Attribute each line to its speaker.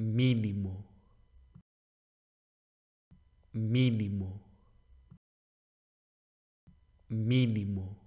Speaker 1: mínimo, mínimo, mínimo.